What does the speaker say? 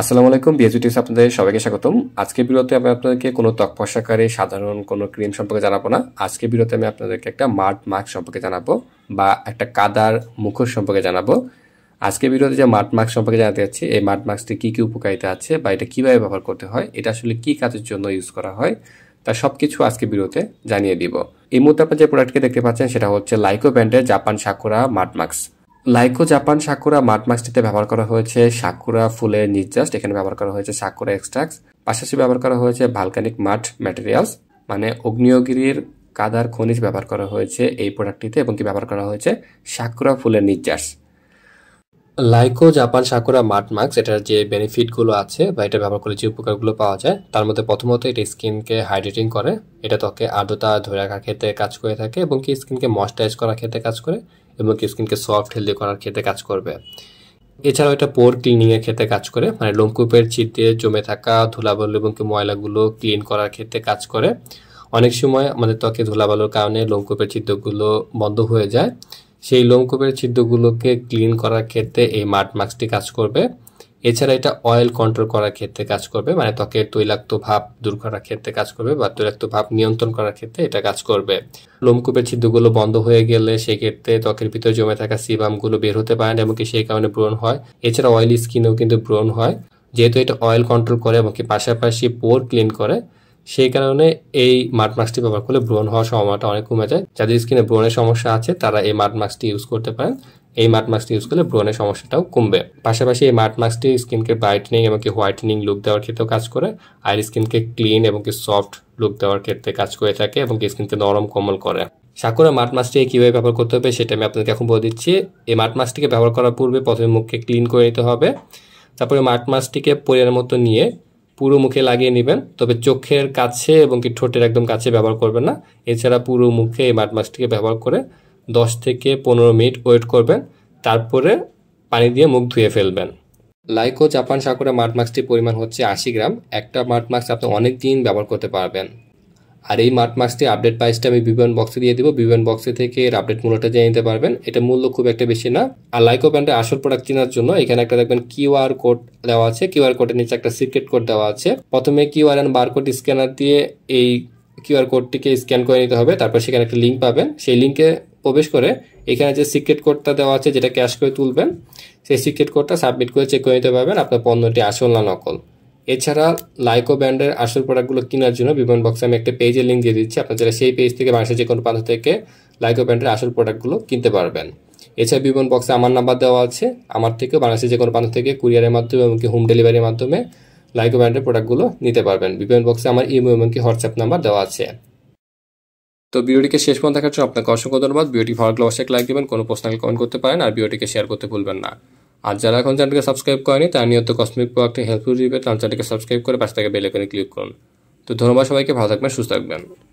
আসসালামু আলাইকুম বিএসবি আপনাদের সবাইকে স্বাগতম আজকে বিরতে আমি আপনাদেরকে কোনো ত্বকপশাকারী সাধারণ কোনো ক্রিম সম্পর্কে জানাবো না আজকে বিরতে আমি আপনাদেরকে একটা মার্ট মাস্ক সম্পর্কে জানাবো বা একটা কাদার মুখোশ সম্পর্কে জানাবো আজকে বিরতে যে মার্ট মাস্ক সম্পর্কে জানাতে যাচ্ছি এই মার্ট মাস্কটি কী কী উপকারিতা আছে বা এটা কীভাবে ব্যবহার করতে হয় এটা আসলে কী কাজের জন্য ইউজ করা হয় তা সব কিছু আজকে বিরতে জানিয়ে দিব এই মুহূর্তে আপনার যে প্রোডাক্টকে দেখতে পাচ্ছেন সেটা হচ্ছে লাইকো ব্র্যান্ডের Japan Sakura mud mask Laiko Japan Sakura mud মাছটিতে ব্যবহার করা হয়েছে সাকুরা ফুলের নির্যাস্ট এখানে ব্যবহার করা হয়েছে সাকুরা এক্সট্রাক্স পাশাপাশি ব্যবহার করা হয়েছে ভালকানিক মাঠ ম্যাটেরিয়ালস মানে অগ্নিয়গিরির কাদার খনিজ ব্যবহার করা হয়েছে এই প্রোডাক্টটিতে এবং কি ব্যবহার করা হয়েছে সাকুরা ফুলের নির্যাস Laiko Japan Sakura mud mask এটার যে বেনিফিটগুলো আছে বা এটা ব্যবহার করে যে উপকারগুলো পাওয়া যায় তার মধ্যে প্রথমত এটা স্কিনকে হাইড্রেটিং করে এটা ত্বকে আর্দ্রতা ধরে রাখার ক্ষেত্রে কাজ করে থাকে এবং কি স্কিনকে ময়শ্চারাইজ করার ক্ষেত্রে কাজ করে এবং স্কিনকে সফট হেলদি করার ক্ষেত্রে কাজ করবে এছাড়াও এটা পোর ক্লিনিংয়ের ক্ষেত্রে কাজ করে মানে লোমকূপের চিতে জমে থাকা ধুলাবালু এবং ময়লাগুলো ক্লিন করার ক্ষেত্রে কাজ করে অনেক সময় আমাদের ত্বকে ধুলাবালুর কারণে লোমকূপের চিত্রগুলো বন্ধ হয়ে যায় সেই লোমকূপের চিত্রগুলোকে ক্লিন করার ক্ষেত্রে এই মাঠ মাস্কটি কাজ করবে এছাড়া এটা অয়েল কন্ট্রোল করার ক্ষেত্রে কাজ করবে মানে ত্বকের তৈলাক্ত ভাব দূর করার ক্ষেত্রে কাজ করবে বা তৈলাক্ত ভাব নিয়ন্ত্রণ করার ক্ষেত্রে এটা কাজ করবে লোমকূপের ছিদ্রগুলো বন্ধ হয়ে গেলে সেক্ষেত্রে ত্বকের ভিতরে জমে থাকা সিবামগুলো বের হতে পারে না এমনকি সেই কারণে ব্রণ হয় এছাড়া অয়েলি স্কিনেও কিন্তু ব্রণ হয় যেহেতু এটা অয়েল কন্ট্রোল করে এবং কি পাশাপাশি পোর ক্লিন করে সেই কারণে এই মাড মাস্কটি ব্যবহার করলে ব্রণ হওয়ার সময়টা অনেক কমে যায় যাদের স্কিনে ব্রণের সমস্যা আছে তারা এই মাড মাস্কটি ইউজ করতে পারেন এই মাঠ মাস্কটি ইউজ করলে ব্রণের সমস্যাটাও কমবে পাশাপাশি এই মাঠ মাস্কটি স্কিনকে ব্রাইটনিং এবং কি হোয়াইটনিং লুক দেওয়ার ক্ষেত্রেও কাজ করে আর স্কিনকে ক্লিন এবং কি সফট লুক দেওয়ার ক্ষেত্রে কাজ করে থাকে এবং কি স্কিনকে নরম কোমল করে সাকুরা মাঠ মাছটি কীভাবে ব্যবহার করতে হবে সেটা আমি আপনাকে এখন বলে দিচ্ছি এই মাঠ মাছটিকে ব্যবহার করার পূর্বে প্রথমে মুখকে ক্লিন করে নিতে হবে তারপরে মাঠ মাছটিকে পরিমাণের মতো নিয়ে পুরো মুখে লাগিয়ে নেবেন তবে চোখের কাছে এবং কি ঠোঁটের একদম কাছে ব্যবহার করবেন না এছাড়া পুরো মুখে এই মাঠ মাছটিকে ব্যবহার করে দশ থেকে পনেরো মিনিট ওয়েট করবেন তারপরে পানি দিয়ে মুখ ধুয়ে ফেলবেন লাইকো জাপান সাগরে মাঠ মাছটির পরিমাণ হচ্ছে আশি গ্রাম একটা মাঠ মাছ আপনি অনেক দিন ব্যবহার করতে পারবেন আর এই মার্ট মার্কসটি আপডেট প্রাইসটা আমি বিবরণ বক্সে দিয়ে দিব বিবরণ বক্সে থেকে এর আপডেট মূল্যটা জেনে নিতে পারবেন এটা মূল্য খুব একটা বেশি না আর লাইকো ব্র্যান্ডের আসল প্রোডাক্ট চেনার জন্য এখানে একটা দেখবেন কিউআর কোড দেওয়া আছে কিউআর কোডের নিচে একটা সিক্রেট কোড দেওয়া আছে প্রথমে কিউআর এন্ড বারকোড স্ক্যানার দিয়ে এই কিউআর কোডটিকে স্ক্যান করে নিতে হবে তারপর সেখানে একটা লিঙ্ক পাবেন সেই লিঙ্কে প্রবেশ করে এখানে যে সিক্রেট কোডটা দেওয়া আছে যেটা ক্যাশ করে তুলবেন সেই সিক্রেট কোডটা সাবমিট করে চেক করে নিতে পারবেন আপনার পণ্যটি আসল না নকল এছাড়া লাইকো ব্র্যান্ডের আসল প্রোডাক্টগুলো কেনার জন্য বিপণন বক্সে আমি একটা পেজের লিঙ্ক দিয়ে দিচ্ছি আপনারা যারা সেই পেজ থেকে বাংলাদেশের যে কোনো প্রান্ত থেকে লাইকো ব্র্যান্ডের আসল প্রোডাক্টগুলো কিনতে পারবেন এছাড়া বিপণন বক্সে আমার নাম্বার দেওয়া আছে আমার থেকে বাংলাদেশের যে কোনো প্রান্ত থেকে কুরিয়ারের মাধ্যমে এমনকি হোম ডেলিভারির মাধ্যমে লাইকো ব্র্যান্ডের প্রোডাক্টগুলো নিতে পারবেন বিপণন বক্সে আমার ইমেল এমনকি হোয়াটসঅ্যাপ নাম্বার দেওয়া আছে তো ভিডিওটিকে শেষ পর্যন্ত দেখার জন্য আপনাকে অসংখ্য ধন্যবাদ ভিডিওটি ভালো লাগলে অবশ্যই লাইক দেবেন কোনো প্রশ্ন কমেন্ট করতে পারেন আর ভিডিওটিকে শেয়ার করতে ভুলবেন না আর যারা এখন চ্যানেলটিকে সাবস্ক্রাইব করেনি তারা নিয়ত কসমিক প্রোডাক্টে হেল্পফুল রিভিউ চ্যানেলটিকে সাবস্ক্রাইব করে পাশে থাকা বেল আইকনে ক্লিক করুন তো ধন্যবাদ সবাইকে ভালো থাকবেন সুস্থ থাকবেন